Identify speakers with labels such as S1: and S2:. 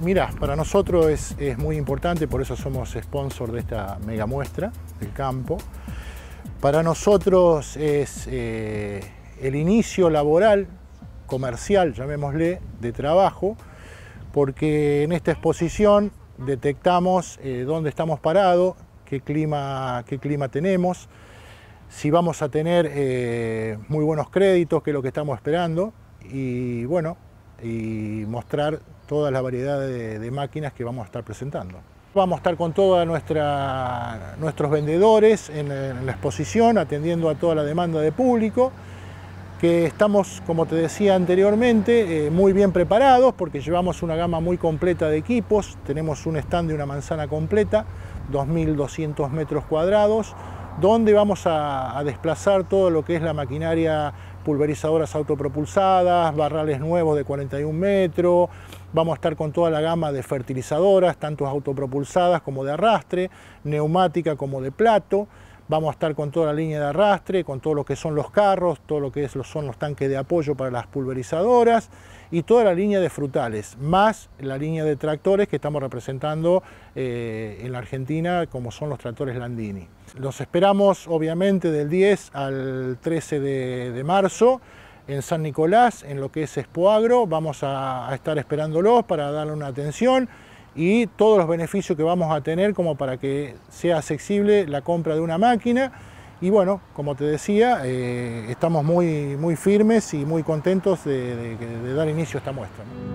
S1: mira, para nosotros es, muy importante, por eso somos sponsor de esta mega muestra del campo. Para nosotros es eh, el inicio laboral, comercial, llamémosle, de trabajo, porque en esta exposición detectamos eh, dónde estamos parados, qué clima, qué clima tenemos, si vamos a tener eh, muy buenos créditos, que es lo que estamos esperando, y bueno, y mostrar toda la variedad de, máquinas que vamos a estar presentando. Vamos a estar con todos nuestros vendedores en, la exposición, atendiendo a toda la demanda de público, que estamos, como te decía anteriormente, eh, muy bien preparados porque llevamos una gama muy completa de equipos, tenemos un stand de una manzana completa, 2.200 metros cuadrados, donde vamos a desplazar todo lo que es la maquinaria pulverizadoras autopropulsadas, barrales nuevos de 41 metros, Vamos a estar con toda la gama de fertilizadoras, tanto autopropulsadas como de arrastre, neumática como de plato. Vamos a estar con toda la línea de arrastre, con todo lo que son los carros, todo lo que son los tanques de apoyo para las pulverizadoras y toda la línea de frutales, más la línea de tractores que estamos representando eh, en la Argentina, como son los tractores Landini. Los esperamos obviamente del 10 al 13 de marzo en San Nicolás, en lo que es espoagro Vamos a, estar esperándolos para darle una atención y todos los beneficios que vamos a tener como para que sea accesible la compra de una máquina. Y bueno, como te decía, eh, estamos muy, muy firmes y muy contentos de, de dar inicio a esta muestra.